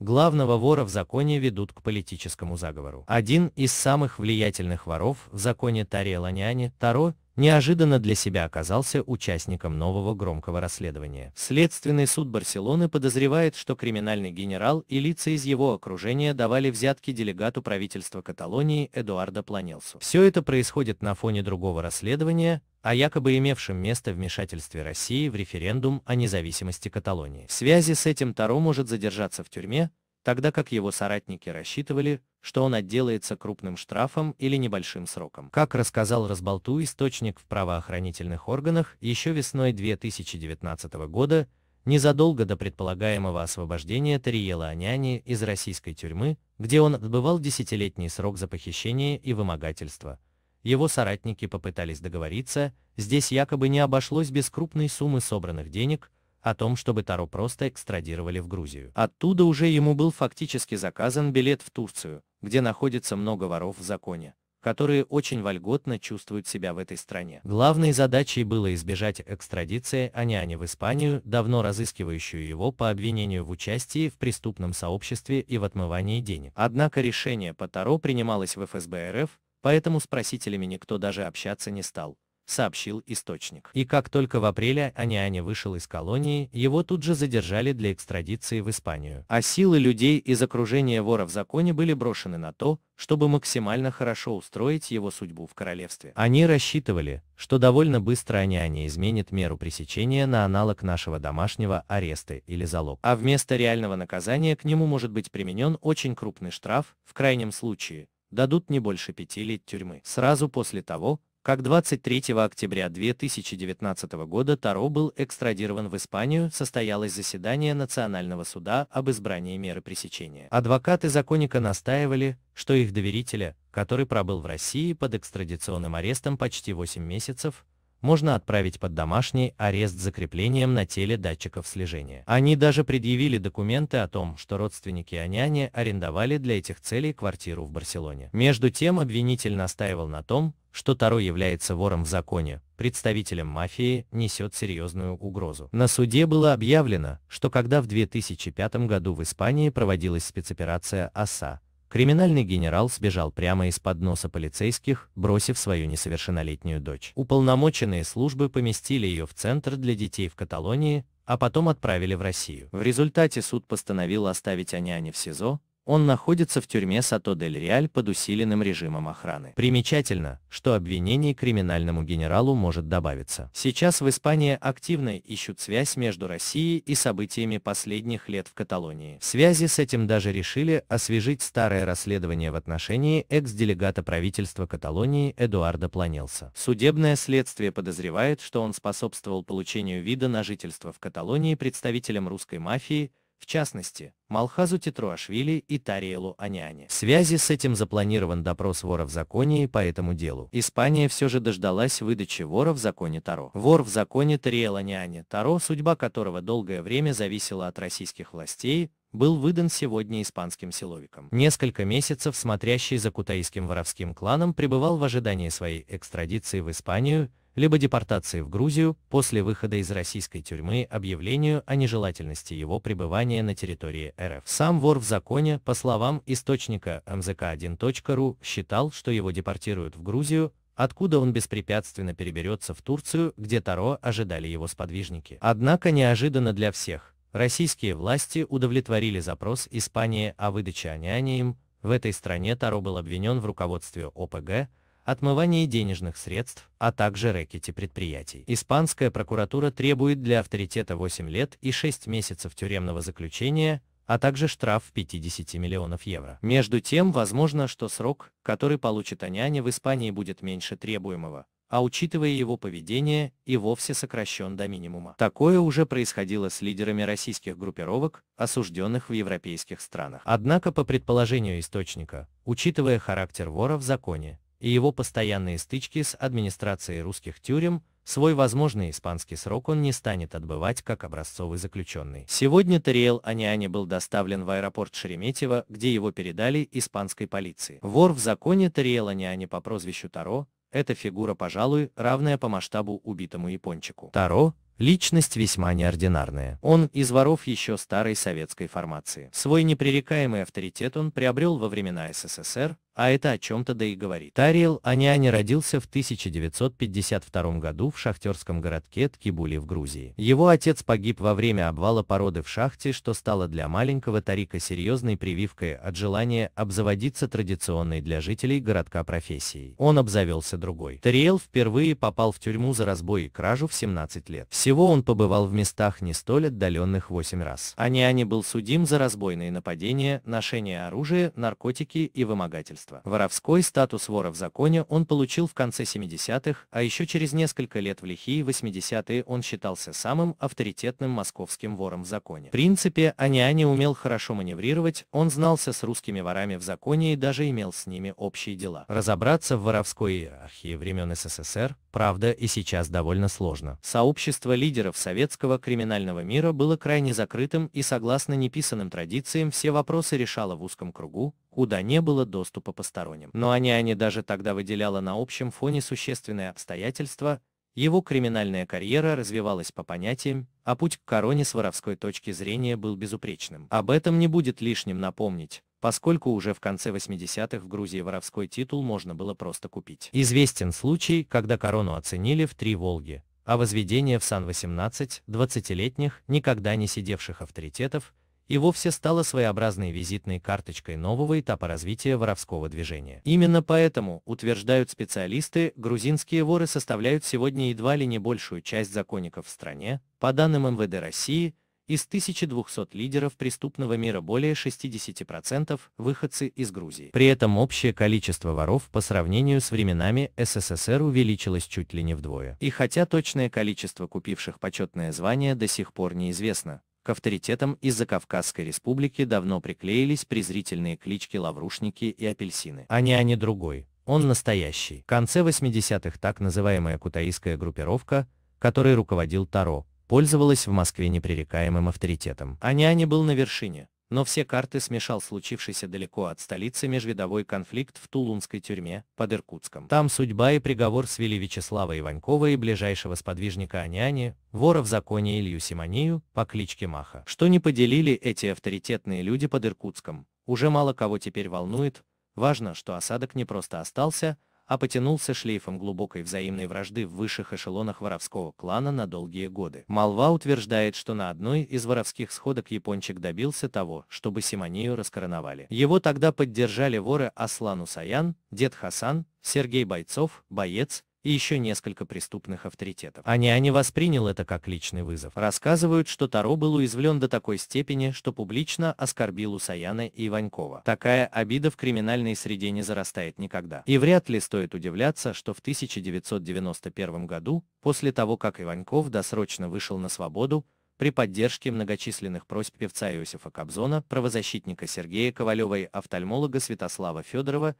главного вора в законе ведут к политическому заговору. Один из самых влиятельных воров в законе Таре Ланяни Таро неожиданно для себя оказался участником нового громкого расследования. Следственный суд Барселоны подозревает, что криминальный генерал и лица из его окружения давали взятки делегату правительства Каталонии Эдуарда Планелсу. Все это происходит на фоне другого расследования, о якобы имевшем место вмешательстве России в референдум о независимости Каталонии. В связи с этим Таро может задержаться в тюрьме, тогда как его соратники рассчитывали, что он отделается крупным штрафом или небольшим сроком. Как рассказал Разболту источник в правоохранительных органах, еще весной 2019 года, незадолго до предполагаемого освобождения Тариела Аняни из российской тюрьмы, где он отбывал десятилетний срок за похищение и вымогательство, его соратники попытались договориться, здесь якобы не обошлось без крупной суммы собранных денег, о том, чтобы Таро просто экстрадировали в Грузию. Оттуда уже ему был фактически заказан билет в Турцию, где находится много воров в законе, которые очень вольготно чувствуют себя в этой стране. Главной задачей было избежать экстрадиции Аняни в Испанию, давно разыскивающую его по обвинению в участии в преступном сообществе и в отмывании денег. Однако решение по Таро принималось в ФСБ РФ, поэтому с просителями никто даже общаться не стал сообщил источник. И как только в апреле Аниане вышел из колонии, его тут же задержали для экстрадиции в Испанию. А силы людей из окружения вора в законе были брошены на то, чтобы максимально хорошо устроить его судьбу в королевстве. Они рассчитывали, что довольно быстро Аниане изменит меру пресечения на аналог нашего домашнего ареста или залог. А вместо реального наказания к нему может быть применен очень крупный штраф, в крайнем случае, дадут не больше пяти лет тюрьмы. Сразу после того, как 23 октября 2019 года Таро был экстрадирован в Испанию, состоялось заседание Национального суда об избрании меры пресечения. Адвокаты законника настаивали, что их доверителя, который пробыл в России под экстрадиционным арестом почти 8 месяцев, можно отправить под домашний арест с закреплением на теле датчиков слежения. Они даже предъявили документы о том, что родственники Аняне арендовали для этих целей квартиру в Барселоне. Между тем обвинитель настаивал на том, что Таро является вором в законе, представителем мафии, несет серьезную угрозу. На суде было объявлено, что когда в 2005 году в Испании проводилась спецоперация ОСА, Криминальный генерал сбежал прямо из-под носа полицейских, бросив свою несовершеннолетнюю дочь. Уполномоченные службы поместили ее в Центр для детей в Каталонии, а потом отправили в Россию. В результате суд постановил оставить Аняне в СИЗО, он находится в тюрьме Сато-дель-Реаль под усиленным режимом охраны. Примечательно, что обвинений криминальному генералу может добавиться. Сейчас в Испании активно ищут связь между Россией и событиями последних лет в Каталонии. В связи с этим даже решили освежить старое расследование в отношении экс-делегата правительства Каталонии Эдуарда Планелса. Судебное следствие подозревает, что он способствовал получению вида на жительство в Каталонии представителям русской мафии, в частности, Малхазу Тетруашвили и Тариэлу Аняне. В связи с этим запланирован допрос вора в законе и по этому делу. Испания все же дождалась выдачи вора в законе Таро. Вор в законе Тариэл Аняне Таро, судьба которого долгое время зависела от российских властей, был выдан сегодня испанским силовикам. Несколько месяцев смотрящий за кутаистским воровским кланом пребывал в ожидании своей экстрадиции в Испанию, либо депортации в Грузию после выхода из российской тюрьмы объявлению о нежелательности его пребывания на территории РФ. Сам вор в законе, по словам источника mzk1.ru, считал, что его депортируют в Грузию, откуда он беспрепятственно переберется в Турцию, где Таро ожидали его сподвижники. Однако неожиданно для всех, российские власти удовлетворили запрос Испании о выдаче Аняни им, в этой стране Таро был обвинен в руководстве ОПГ, отмывании денежных средств, а также рэкете предприятий. Испанская прокуратура требует для авторитета 8 лет и 6 месяцев тюремного заключения, а также штраф в 50 миллионов евро. Между тем, возможно, что срок, который получит Аняня в Испании будет меньше требуемого, а учитывая его поведение, и вовсе сокращен до минимума. Такое уже происходило с лидерами российских группировок, осужденных в европейских странах. Однако, по предположению источника, учитывая характер вора в законе, и его постоянные стычки с администрацией русских тюрем, свой возможный испанский срок он не станет отбывать как образцовый заключенный. Сегодня Тариэл Аниани был доставлен в аэропорт Шереметьево, где его передали испанской полиции. Вор в законе Тариэл Аниани по прозвищу Таро, эта фигура, пожалуй, равная по масштабу убитому япончику. Таро – личность весьма неординарная. Он из воров еще старой советской формации. Свой непререкаемый авторитет он приобрел во времена СССР, а это о чем-то да и говорит. Тарил Аняни родился в 1952 году в шахтерском городке Ткибули в Грузии. Его отец погиб во время обвала породы в шахте, что стало для маленького Тарика серьезной прививкой от желания обзаводиться традиционной для жителей городка профессией. Он обзавелся другой. Тариэл впервые попал в тюрьму за разбой и кражу в 17 лет. Всего он побывал в местах не столь отдаленных 8 раз. Аняни был судим за разбойные нападения, ношение оружия, наркотики и вымогательство государства. Воровской статус вора в законе он получил в конце 70-х, а еще через несколько лет в лихие 80-е он считался самым авторитетным московским вором в законе. В принципе, Аниани умел хорошо маневрировать, он знался с русскими ворами в законе и даже имел с ними общие дела. Разобраться в воровской иерархии времен СССР, правда, и сейчас довольно сложно. Сообщество лидеров советского криминального мира было крайне закрытым и согласно неписанным традициям все вопросы решало в узком кругу, куда не было доступа посторонним. Но они они даже тогда выделяла на общем фоне существенные обстоятельства, его криминальная карьера развивалась по понятиям, а путь к короне с воровской точки зрения был безупречным. Об этом не будет лишним напомнить, поскольку уже в конце 80-х в Грузии воровской титул можно было просто купить. Известен случай, когда корону оценили в три «Волги», а возведение в сан 18 20-летних, никогда не сидевших авторитетов, и вовсе стала своеобразной визитной карточкой нового этапа развития воровского движения. Именно поэтому, утверждают специалисты, грузинские воры составляют сегодня едва ли не большую часть законников в стране, по данным МВД России, из 1200 лидеров преступного мира более 60% выходцы из Грузии. При этом общее количество воров по сравнению с временами СССР увеличилось чуть ли не вдвое. И хотя точное количество купивших почетное звание до сих пор неизвестно, к авторитетам из-за Кавказской республики давно приклеились презрительные клички «Лаврушники» и «Апельсины». Они, а не другой. Он настоящий. В конце 80-х так называемая кутаистская группировка, которой руководил Таро, пользовалась в Москве непререкаемым авторитетом. А они был на вершине но все карты смешал случившийся далеко от столицы межвидовой конфликт в Тулунской тюрьме под Иркутском. Там судьба и приговор свели Вячеслава Иванькова и ближайшего сподвижника Аняни, вора в законе Илью Симонию по кличке Маха. Что не поделили эти авторитетные люди под Иркутском, уже мало кого теперь волнует, важно, что осадок не просто остался, а потянулся шлейфом глубокой взаимной вражды в высших эшелонах воровского клана на долгие годы. Молва утверждает, что на одной из воровских сходок Япончик добился того, чтобы Симонию раскороновали. Его тогда поддержали воры Аслан Усаян, Дед Хасан, Сергей Бойцов, Боец, и еще несколько преступных авторитетов. Аниани воспринял это как личный вызов. Рассказывают, что Таро был уязвлен до такой степени, что публично оскорбил Усаяна и Иванькова. Такая обида в криминальной среде не зарастает никогда. И вряд ли стоит удивляться, что в 1991 году, после того, как Иваньков досрочно вышел на свободу, при поддержке многочисленных просьб певца Иосифа Кобзона, правозащитника Сергея Ковалева и офтальмолога Святослава Федорова,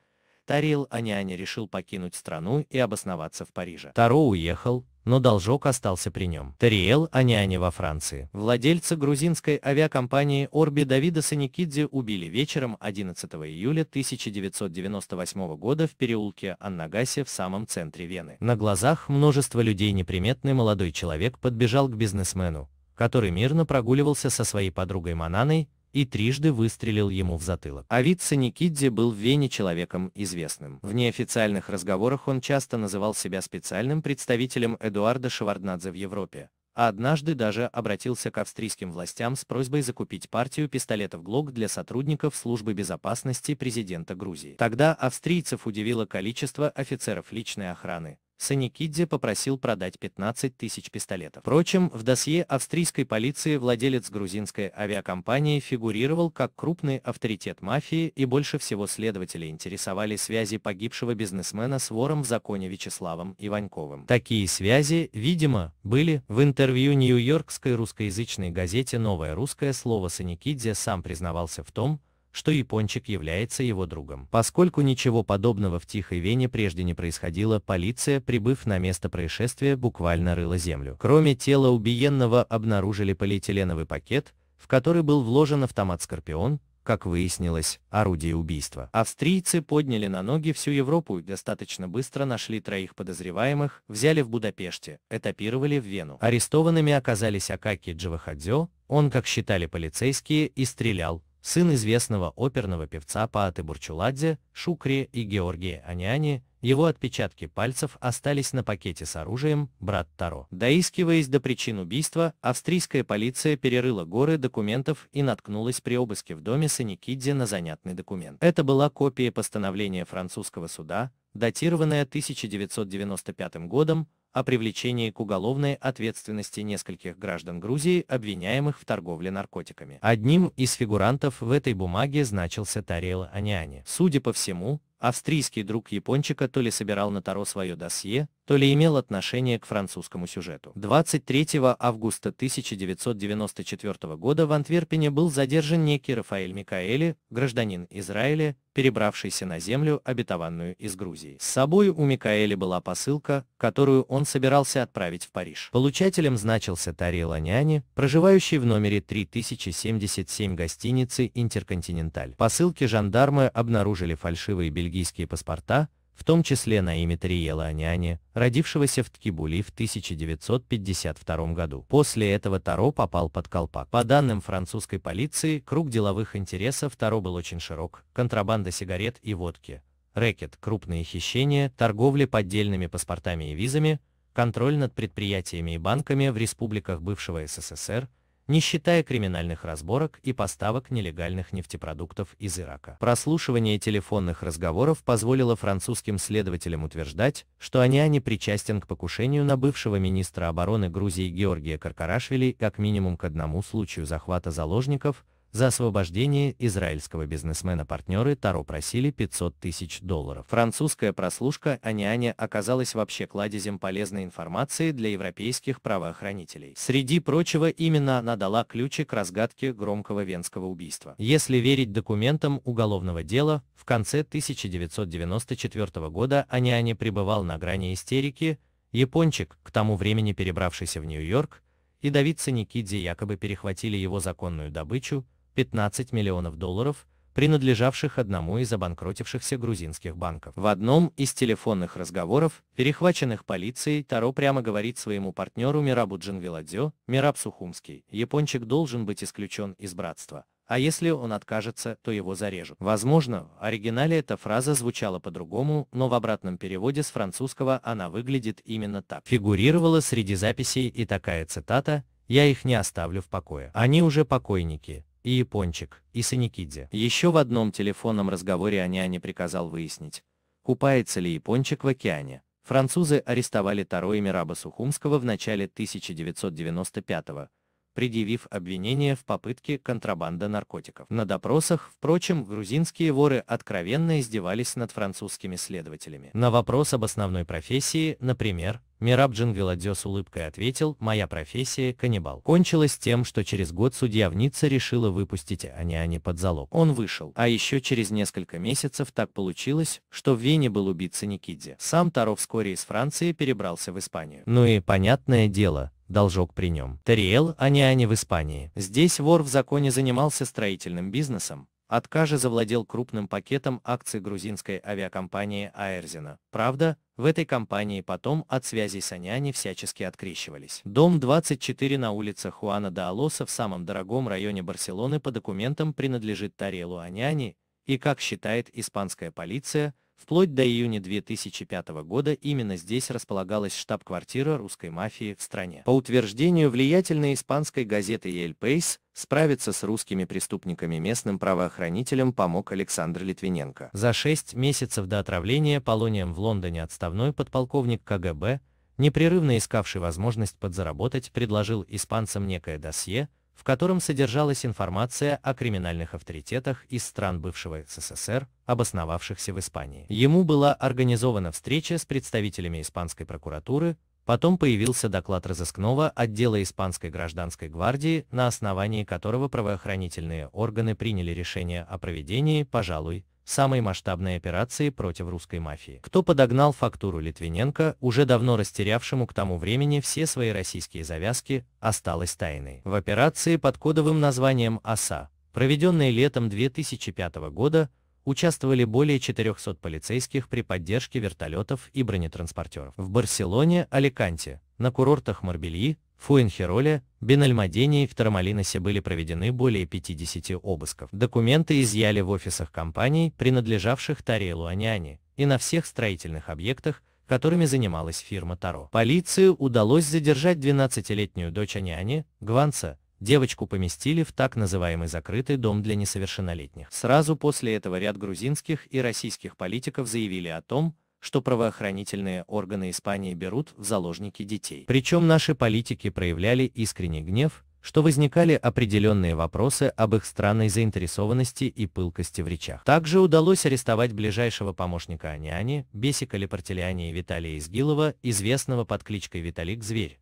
Тарил Аняни решил покинуть страну и обосноваться в Париже. Таро уехал, но должок остался при нем. Тариэл Аняни во Франции. Владельца грузинской авиакомпании Орби Давида Саникидзе убили вечером 11 июля 1998 года в переулке Аннагасе в самом центре Вены. На глазах множества людей неприметный молодой человек подбежал к бизнесмену, который мирно прогуливался со своей подругой Мананой, и трижды выстрелил ему в затылок. Авица Никидзе был в Вене человеком известным. В неофициальных разговорах он часто называл себя специальным представителем Эдуарда Шеварднадзе в Европе, а однажды даже обратился к австрийским властям с просьбой закупить партию пистолетов ГЛОК для сотрудников службы безопасности президента Грузии. Тогда австрийцев удивило количество офицеров личной охраны, Саникидзе попросил продать 15 тысяч пистолетов. Впрочем, в досье австрийской полиции владелец грузинской авиакомпании фигурировал как крупный авторитет мафии и больше всего следователи интересовали связи погибшего бизнесмена с вором в законе Вячеславом Иваньковым. Такие связи, видимо, были. В интервью нью-йоркской русскоязычной газете «Новое русское слово» Саникидзе сам признавался в том, что Япончик является его другом. Поскольку ничего подобного в Тихой Вене прежде не происходило, полиция, прибыв на место происшествия, буквально рыла землю. Кроме тела убиенного обнаружили полиэтиленовый пакет, в который был вложен автомат «Скорпион», как выяснилось, орудие убийства. Австрийцы подняли на ноги всю Европу и достаточно быстро нашли троих подозреваемых, взяли в Будапеште, этапировали в Вену. Арестованными оказались Акаки Дживахадзе, он, как считали полицейские, и стрелял, Сын известного оперного певца Пааты Бурчуладзе, Шукри и Георгия Аняни, его отпечатки пальцев остались на пакете с оружием «Брат Таро». Доискиваясь до причин убийства, австрийская полиция перерыла горы документов и наткнулась при обыске в доме Саникидзе на занятный документ. Это была копия постановления французского суда, датированная 1995 годом, о привлечении к уголовной ответственности нескольких граждан Грузии, обвиняемых в торговле наркотиками. Одним из фигурантов в этой бумаге значился Тарел Аниани. Судя по всему, Австрийский друг Япончика то ли собирал на Таро свое досье, то ли имел отношение к французскому сюжету. 23 августа 1994 года в Антверпене был задержан некий Рафаэль Микаэли, гражданин Израиля, перебравшийся на землю, обетованную из Грузии. С собой у Микаэли была посылка, которую он собирался отправить в Париж. Получателем значился Тари Ланяни, проживающий в номере 3077 гостиницы «Интерконтиненталь». Посылки жандармы обнаружили фальшивые бельгийские бельгийские паспорта, в том числе на имя Триела Аняни, родившегося в Ткибули в 1952 году. После этого Таро попал под колпак. По данным французской полиции, круг деловых интересов Таро был очень широк, контрабанда сигарет и водки, рэкет, крупные хищения, торговля поддельными паспортами и визами, контроль над предприятиями и банками в республиках бывшего СССР, не считая криминальных разборок и поставок нелегальных нефтепродуктов из Ирака. Прослушивание телефонных разговоров позволило французским следователям утверждать, что они а не причастен к покушению на бывшего министра обороны Грузии Георгия Каркарашвили как минимум к одному случаю захвата заложников, за освобождение израильского бизнесмена партнеры Таро просили 500 тысяч долларов. Французская прослушка Аниане оказалась вообще кладезем полезной информации для европейских правоохранителей. Среди прочего, именно она дала ключи к разгадке громкого венского убийства. Если верить документам уголовного дела, в конце 1994 года Аниане пребывал на грани истерики, япончик, к тому времени перебравшийся в Нью-Йорк, и Давид Никидзе якобы перехватили его законную добычу, 15 миллионов долларов, принадлежавших одному из обанкротившихся грузинских банков. В одном из телефонных разговоров, перехваченных полицией, Таро прямо говорит своему партнеру Мирабу Джинвиладзе, Мираб Сухумский, япончик должен быть исключен из братства, а если он откажется, то его зарежут. Возможно, в оригинале эта фраза звучала по-другому, но в обратном переводе с французского она выглядит именно так. Фигурировала среди записей и такая цитата «Я их не оставлю в покое. Они уже покойники, и Япончик, и Саникидзе. Еще в одном телефонном разговоре Аняне приказал выяснить, купается ли Япончик в океане. Французы арестовали Таро и Мираба Сухумского в начале 1995 года предъявив обвинение в попытке контрабанды наркотиков. На допросах, впрочем, грузинские воры откровенно издевались над французскими следователями. На вопрос об основной профессии, например, Мираб Джангвиладзе с улыбкой ответил «Моя профессия – каннибал». Кончилось тем, что через год судья в Ницце решила выпустить Аниани под залог. Он вышел. А еще через несколько месяцев так получилось, что в Вене был убийца Никидзе. Сам Таро вскоре из Франции перебрался в Испанию. Ну и, понятное дело, должок при нем. Тариэл, а не они в Испании. Здесь вор в законе занимался строительным бизнесом, Откажи завладел крупным пакетом акций грузинской авиакомпании Аэрзина. Правда, в этой компании потом от связей с Аняни всячески открещивались. Дом 24 на улице Хуана де Алоса в самом дорогом районе Барселоны по документам принадлежит Тарелу Аняни, и, как считает испанская полиция, Вплоть до июня 2005 года именно здесь располагалась штаб-квартира русской мафии в стране. По утверждению влиятельной испанской газеты «Ель Пейс», Справиться с русскими преступниками местным правоохранителем помог Александр Литвиненко. За шесть месяцев до отравления полонием в Лондоне отставной подполковник КГБ, непрерывно искавший возможность подзаработать, предложил испанцам некое досье, в котором содержалась информация о криминальных авторитетах из стран бывшего СССР, обосновавшихся в Испании. Ему была организована встреча с представителями испанской прокуратуры, потом появился доклад разыскного отдела Испанской гражданской гвардии, на основании которого правоохранительные органы приняли решение о проведении, пожалуй, самой масштабной операции против русской мафии. Кто подогнал фактуру Литвиненко, уже давно растерявшему к тому времени все свои российские завязки, осталось тайной. В операции под кодовым названием «ОСА», проведенной летом 2005 года, участвовали более 400 полицейских при поддержке вертолетов и бронетранспортеров. В Барселоне, Аликанте, на курортах Марбельи, Фуэнхероле, Бенальмадене и в Тормалиносе были проведены более 50 обысков. Документы изъяли в офисах компаний, принадлежавших Таре Луаняне, и на всех строительных объектах, которыми занималась фирма Таро. Полиции удалось задержать 12-летнюю дочь Аняни, Гванца, девочку поместили в так называемый закрытый дом для несовершеннолетних. Сразу после этого ряд грузинских и российских политиков заявили о том, что правоохранительные органы Испании берут в заложники детей. Причем наши политики проявляли искренний гнев, что возникали определенные вопросы об их странной заинтересованности и пылкости в речах. Также удалось арестовать ближайшего помощника Аниани, Бесика и Виталия Изгилова, известного под кличкой Виталик Зверь,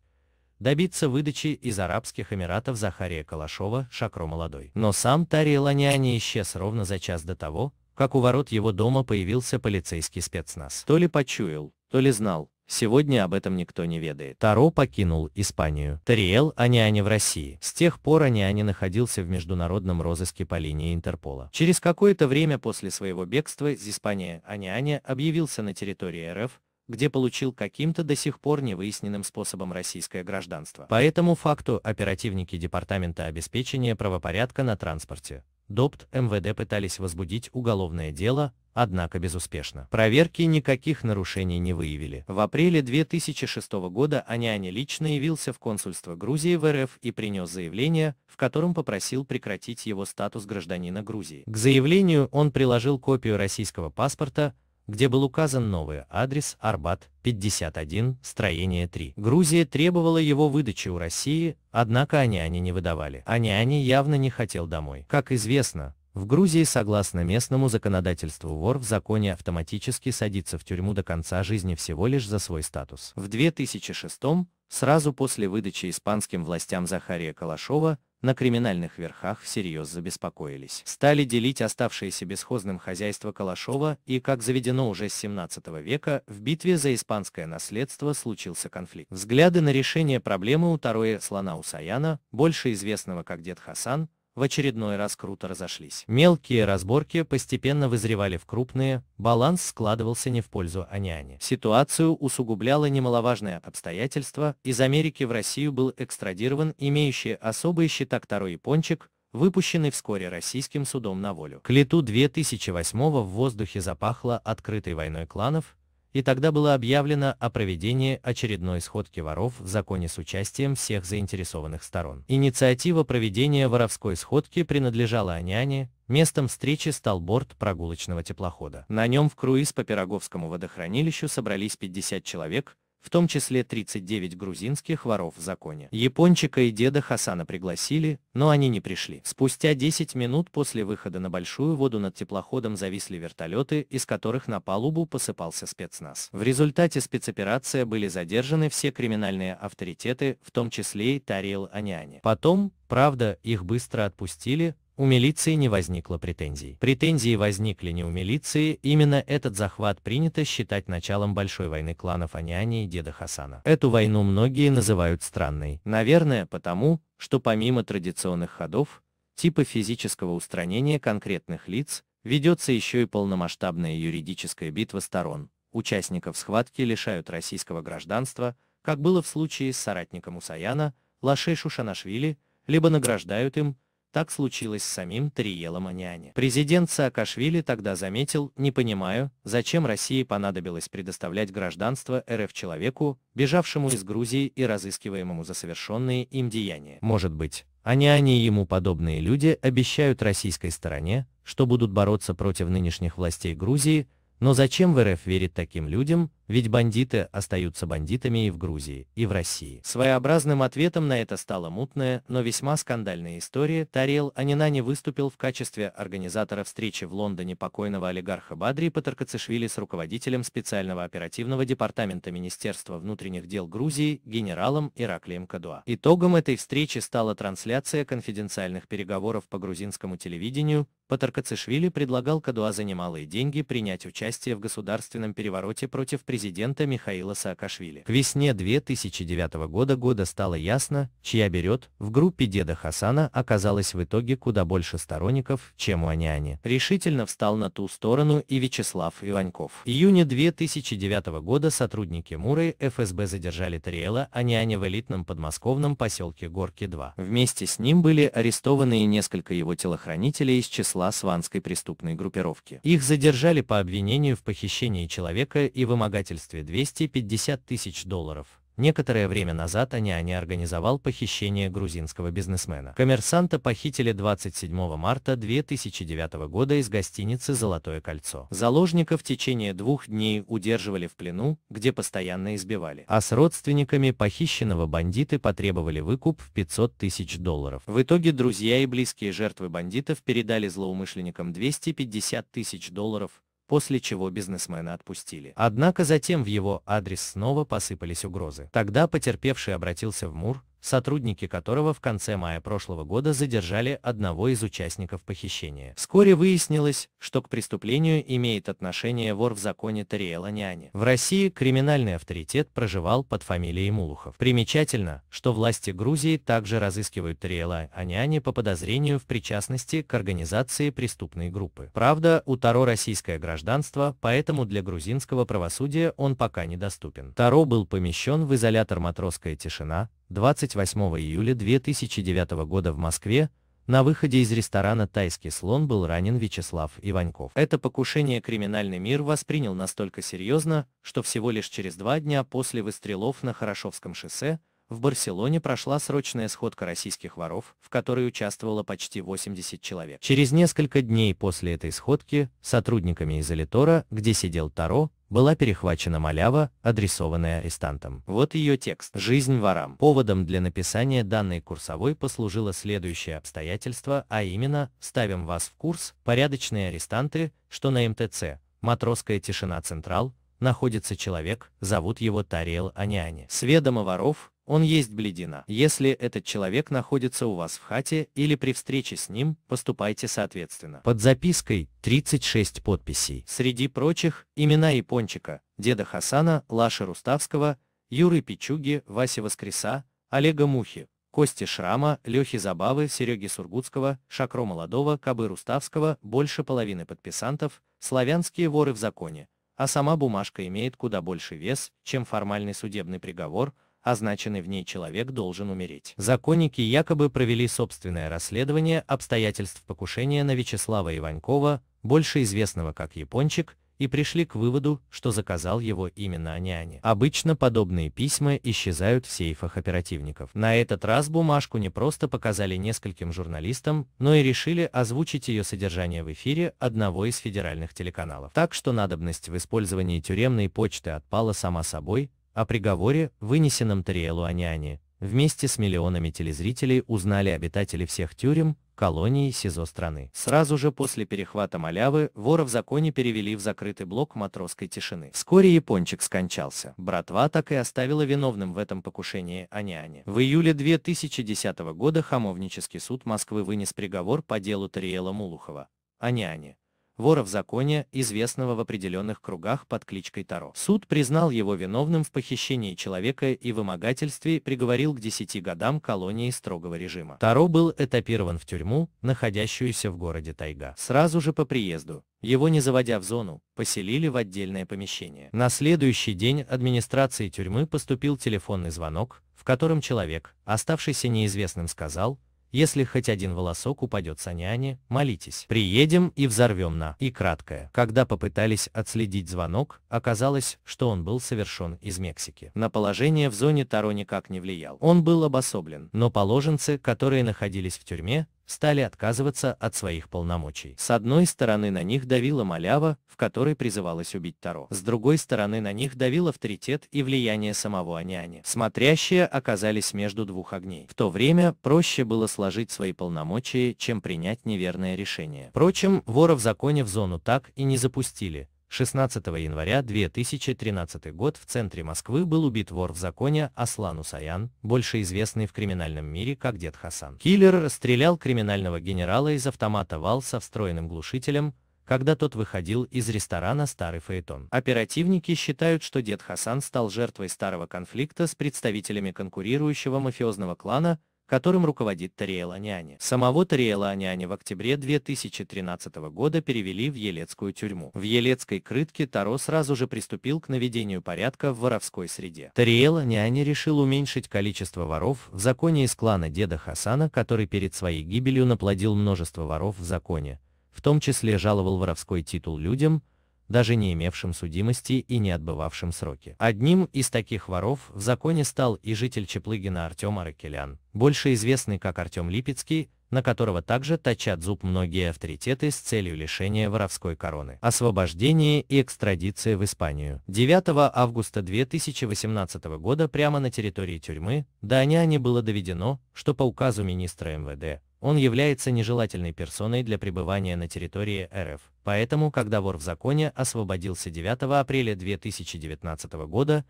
добиться выдачи из Арабских Эмиратов Захария Калашова Шакро Молодой. Но сам Тарий Ланиани исчез ровно за час до того, как у ворот его дома появился полицейский спецназ. То ли почуял, то ли знал, Сегодня об этом никто не ведает. Таро покинул Испанию. Тариэл Аниани в России. С тех пор Аниани находился в международном розыске по линии Интерпола. Через какое-то время после своего бегства из Испании Аниани объявился на территории РФ, где получил каким-то до сих пор невыясненным способом российское гражданство. По этому факту оперативники Департамента обеспечения правопорядка на транспорте ДОПТ МВД пытались возбудить уголовное дело, однако безуспешно. Проверки никаких нарушений не выявили. В апреле 2006 года Аняня лично явился в консульство Грузии в РФ и принес заявление, в котором попросил прекратить его статус гражданина Грузии. К заявлению он приложил копию российского паспорта, где был указан новый адрес Арбат, 51, строение 3. Грузия требовала его выдачи у России, однако они они не выдавали. Они они явно не хотел домой. Как известно, в Грузии, согласно местному законодательству, вор в законе автоматически садится в тюрьму до конца жизни всего лишь за свой статус. В 2006 сразу после выдачи испанским властям Захария Калашова, на криминальных верхах всерьез забеспокоились. Стали делить оставшиеся бесхозным хозяйство Калашова и, как заведено уже с 17 века, в битве за испанское наследство случился конфликт. Взгляды на решение проблемы у Тароя Слона Усаяна, больше известного как Дед Хасан, в очередной раз круто разошлись. Мелкие разборки постепенно вызревали в крупные, баланс складывался не в пользу Аняни. Ситуацию усугубляло немаловажное обстоятельство, из Америки в Россию был экстрадирован имеющий особые счета второй япончик, выпущенный вскоре российским судом на волю. К лету 2008 в воздухе запахло открытой войной кланов, и тогда было объявлено о проведении очередной сходки воров в законе с участием всех заинтересованных сторон. Инициатива проведения воровской сходки принадлежала Аняне, местом встречи стал борт прогулочного теплохода. На нем в круиз по Пироговскому водохранилищу собрались 50 человек, в том числе 39 грузинских воров в законе. Япончика и деда Хасана пригласили, но они не пришли. Спустя 10 минут после выхода на большую воду над теплоходом зависли вертолеты, из которых на палубу посыпался спецназ. В результате спецоперации были задержаны все криминальные авторитеты, в том числе и Тарил Аняни. Потом, правда, их быстро отпустили, у милиции не возникло претензий. Претензии возникли не у милиции, именно этот захват принято считать началом большой войны кланов Аниани и деда Хасана. Эту войну многие называют странной. Наверное, потому, что помимо традиционных ходов, типа физического устранения конкретных лиц, ведется еще и полномасштабная юридическая битва сторон. Участников схватки лишают российского гражданства, как было в случае с соратником Усаяна, Лашей Шушанашвили, либо награждают им, так случилось с самим Тариелом Аняне. Президент Саакашвили тогда заметил, не понимаю, зачем России понадобилось предоставлять гражданство РФ человеку, бежавшему из Грузии и разыскиваемому за совершенные им деяния. Может быть, Аниани и ему подобные люди обещают российской стороне, что будут бороться против нынешних властей Грузии, но зачем в РФ верит таким людям, ведь бандиты остаются бандитами и в Грузии, и в России. Своеобразным ответом на это стала мутная, но весьма скандальная история. Тарел Анинани выступил в качестве организатора встречи в Лондоне покойного олигарха Бадри Патаркацишвили с руководителем специального оперативного департамента Министерства внутренних дел Грузии генералом Ираклием Кадуа. Итогом этой встречи стала трансляция конфиденциальных переговоров по грузинскому телевидению, Патаркацишвили предлагал Кадуа за немалые деньги принять участие в государственном перевороте против президента президента Михаила Саакашвили. К весне 2009 года года стало ясно, чья берет, в группе деда Хасана оказалось в итоге куда больше сторонников, чем у Аняни. Решительно встал на ту сторону и Вячеслав Иваньков. В июне 2009 года сотрудники Муры ФСБ задержали Тариэла Аняни в элитном подмосковном поселке Горки-2. Вместе с ним были арестованы и несколько его телохранителей из числа сванской преступной группировки. Их задержали по обвинению в похищении человека и вымогательстве издевательстве 250 тысяч долларов. Некоторое время назад Аняня организовал похищение грузинского бизнесмена. Коммерсанта похитили 27 марта 2009 года из гостиницы «Золотое кольцо». Заложника в течение двух дней удерживали в плену, где постоянно избивали. А с родственниками похищенного бандиты потребовали выкуп в 500 тысяч долларов. В итоге друзья и близкие жертвы бандитов передали злоумышленникам 250 тысяч долларов, после чего бизнесмена отпустили. Однако затем в его адрес снова посыпались угрозы. Тогда потерпевший обратился в МУР, сотрудники которого в конце мая прошлого года задержали одного из участников похищения. Вскоре выяснилось, что к преступлению имеет отношение вор в законе Тариэла Няни. В России криминальный авторитет проживал под фамилией Мулухов. Примечательно, что власти Грузии также разыскивают Тариэла Аняни по подозрению в причастности к организации преступной группы. Правда, у Таро российское гражданство, поэтому для грузинского правосудия он пока недоступен. Таро был помещен в изолятор «Матросская тишина», 28 июля 2009 года в Москве, на выходе из ресторана «Тайский слон» был ранен Вячеслав Иваньков. Это покушение криминальный мир воспринял настолько серьезно, что всего лишь через два дня после выстрелов на Хорошевском шоссе в Барселоне прошла срочная сходка российских воров, в которой участвовало почти 80 человек. Через несколько дней после этой сходки сотрудниками из Элитора, где сидел Таро, была перехвачена малява, адресованная арестантом. Вот ее текст. «Жизнь ворам». Поводом для написания данной курсовой послужило следующее обстоятельство, а именно, ставим вас в курс, порядочные арестанты, что на МТЦ, Матросская тишина Централ, находится человек, зовут его Тарел Аняни. Сведомо воров, он есть бледина. Если этот человек находится у вас в хате или при встрече с ним, поступайте соответственно. Под запиской 36 подписей. Среди прочих, имена Япончика, деда Хасана, Лаши Руставского, Юры Пичуги, Васи Воскреса, Олега Мухи, Кости Шрама, Лехи Забавы, Сереги Сургутского, Шакро Молодого, Кабы Руставского, больше половины подписантов, славянские воры в законе, а сама бумажка имеет куда больше вес, чем формальный судебный приговор, означенный в ней человек должен умереть. Законники якобы провели собственное расследование обстоятельств покушения на Вячеслава Иванькова, больше известного как Япончик, и пришли к выводу, что заказал его именно Аняне. Обычно подобные письма исчезают в сейфах оперативников. На этот раз бумажку не просто показали нескольким журналистам, но и решили озвучить ее содержание в эфире одного из федеральных телеканалов. Так что надобность в использовании тюремной почты отпала сама собой, о приговоре, вынесенном Тариэлу Аняне, вместе с миллионами телезрителей узнали обитатели всех тюрем, колоний и СИЗО страны. Сразу же после перехвата малявы вора в законе перевели в закрытый блок матросской тишины. Вскоре Япончик скончался. Братва так и оставила виновным в этом покушении Аняне. В июле 2010 года Хамовнический суд Москвы вынес приговор по делу Тариэла Мулухова. Аняне вора в законе, известного в определенных кругах под кличкой Таро. Суд признал его виновным в похищении человека и вымогательстве и приговорил к 10 годам колонии строгого режима. Таро был этапирован в тюрьму, находящуюся в городе Тайга. Сразу же по приезду, его не заводя в зону, поселили в отдельное помещение. На следующий день администрации тюрьмы поступил телефонный звонок, в котором человек, оставшийся неизвестным, сказал, если хоть один волосок упадет Саняне, молитесь. Приедем и взорвем на. И краткое. Когда попытались отследить звонок, оказалось, что он был совершен из Мексики. На положение в зоне Таро никак не влиял. Он был обособлен, но положенцы, которые находились в тюрьме, стали отказываться от своих полномочий. С одной стороны на них давила малява, в которой призывалось убить Таро. С другой стороны на них давил авторитет и влияние самого Аняни. Смотрящие оказались между двух огней. В то время проще было сложить свои полномочия, чем принять неверное решение. Впрочем, вора в законе в зону так и не запустили, 16 января 2013 год в центре Москвы был убит вор в законе Аслан Усаян, больше известный в криминальном мире как Дед Хасан. Киллер расстрелял криминального генерала из автомата ВАЛ со встроенным глушителем, когда тот выходил из ресторана «Старый Фаэтон». Оперативники считают, что Дед Хасан стал жертвой старого конфликта с представителями конкурирующего мафиозного клана, которым руководит Тариэл Аняни. Самого Тариэла Аняни в октябре 2013 года перевели в Елецкую тюрьму. В Елецкой крытке Таро сразу же приступил к наведению порядка в воровской среде. Тариэл Аняни решил уменьшить количество воров в законе из клана деда Хасана, который перед своей гибелью наплодил множество воров в законе, в том числе жаловал воровской титул людям, даже не имевшим судимости и не отбывавшим сроки. Одним из таких воров в законе стал и житель Чеплыгина Артем Аракелян, больше известный как Артем Липецкий, на которого также точат зуб многие авторитеты с целью лишения воровской короны, освобождения и экстрадиции в Испанию. 9 августа 2018 года прямо на территории тюрьмы Даниане было доведено, что по указу министра МВД он является нежелательной персоной для пребывания на территории РФ. Поэтому, когда вор в законе освободился 9 апреля 2019 года,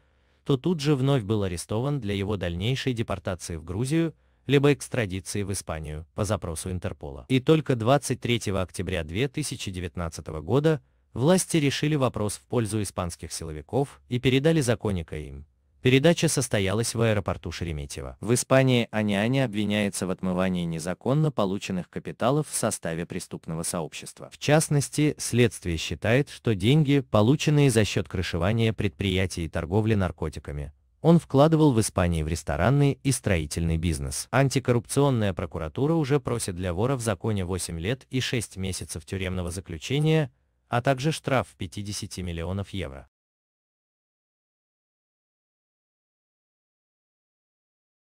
то тут же вновь был арестован для его дальнейшей депортации в Грузию, либо экстрадиции в Испанию по запросу Интерпола. И только 23 октября 2019 года власти решили вопрос в пользу испанских силовиков и передали законника им. Передача состоялась в аэропорту Шереметьево. В Испании Аняня обвиняется в отмывании незаконно полученных капиталов в составе преступного сообщества. В частности, следствие считает, что деньги, полученные за счет крышевания предприятий и торговли наркотиками, он вкладывал в Испании в ресторанный и строительный бизнес. Антикоррупционная прокуратура уже просит для вора в законе 8 лет и 6 месяцев тюремного заключения, а также штраф в 50 миллионов евро.